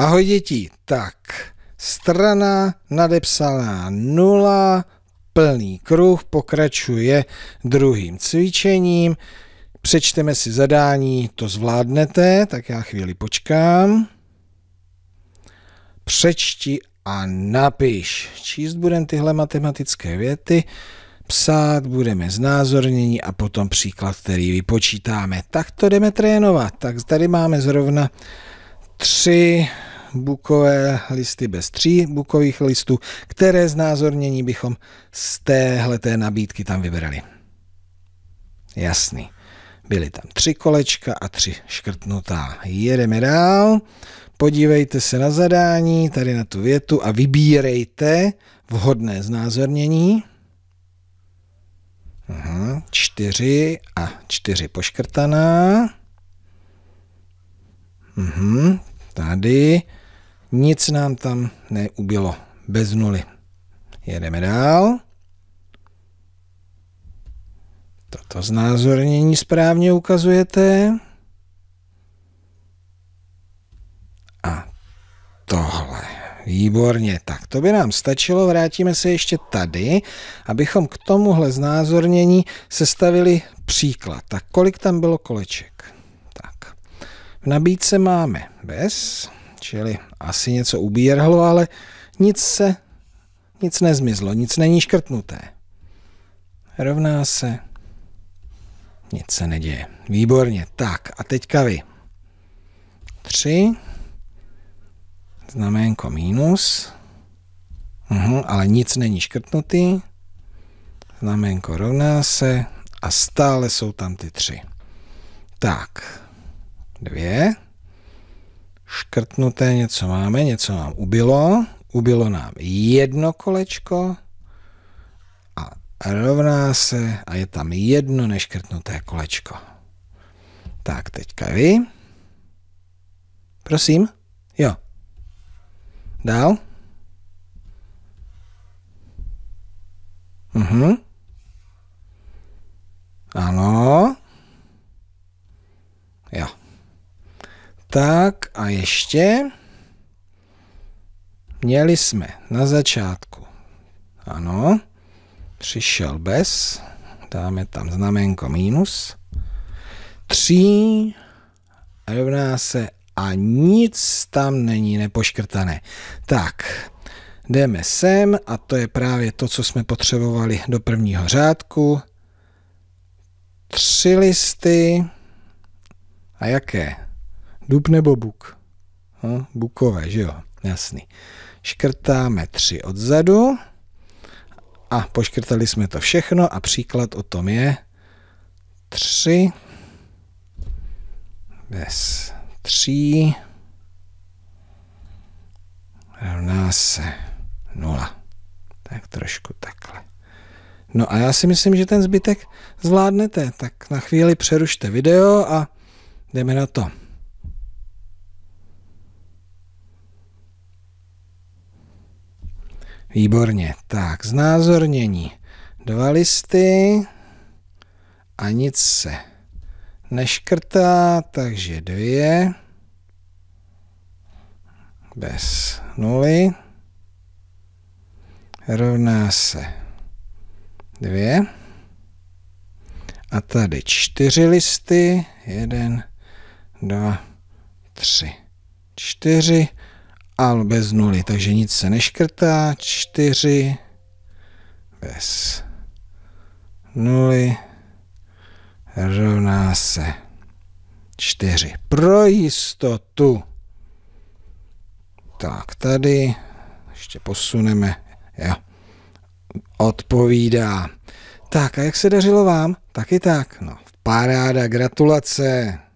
Ahoj děti, tak strana nadepsaná 0, plný kruh, pokračuje druhým cvičením. Přečteme si zadání, to zvládnete, tak já chvíli počkám. Přečti a napiš. Číst budeme tyhle matematické věty, psát budeme znázornění a potom příklad, který vypočítáme. Tak to jdeme trénovat. Tak tady máme zrovna tři bukové listy bez tří bukových listů. Které znázornění bychom z téhleté nabídky tam vybrali? Jasný. Byly tam tři kolečka a tři škrtnutá. Jedeme dál. Podívejte se na zadání, tady na tu větu a vybírejte vhodné znázornění. Aha, čtyři a čtyři poškrtaná. Uhum, tady nic nám tam neubilo. Bez nuly. Jedeme dál. Toto znázornění správně ukazujete. A tohle. Výborně, tak to by nám stačilo. Vrátíme se ještě tady, abychom k tomuhle znázornění sestavili příklad. Tak kolik tam bylo koleček? Tak, v nabídce máme bez... Čili asi něco ubírhlo, ale nic se, nic nezmizlo, nic není škrtnuté. Rovná se, nic se neděje. Výborně, tak a teďka vy. Tři, znaménko mínus, uhum, ale nic není škrtnutý, znaménko rovná se a stále jsou tam ty tři. Tak, škrtnuté, něco máme, něco nám ubilo, ubilo nám jedno kolečko a rovná se a je tam jedno neškrtnuté kolečko. Tak, teďka vy. Prosím? Jo. Dál? Mhm. Ano. Tak a ještě měli jsme na začátku, ano, přišel bez, dáme tam znamenko minus, 3 rovná se a nic tam není nepoškrtané. Tak, jdeme sem a to je právě to, co jsme potřebovali do prvního řádku. Tři listy a jaké? Dub nebo buk? Hm? Bukové, že jo? Jasný. Škrtáme tři odzadu a poškrtali jsme to všechno a příklad o tom je tři, bez tří rovná se nula, Tak trošku takhle. No a já si myslím, že ten zbytek zvládnete, tak na chvíli přerušte video a jdeme na to. Výborně. Tak, znázornění. Dva listy a nic se neškrtá, takže dvě bez nuly rovná se dvě a tady čtyři listy, jeden, dva, tři, čtyři a bez nuly, takže nic se neškrtá, 4 bez nuly rovná se 4. Pro jistotu. Tak, tady ještě posuneme. Jo. Odpovídá. Tak, a jak se dařilo vám? Taky tak. No, paráda, gratulace.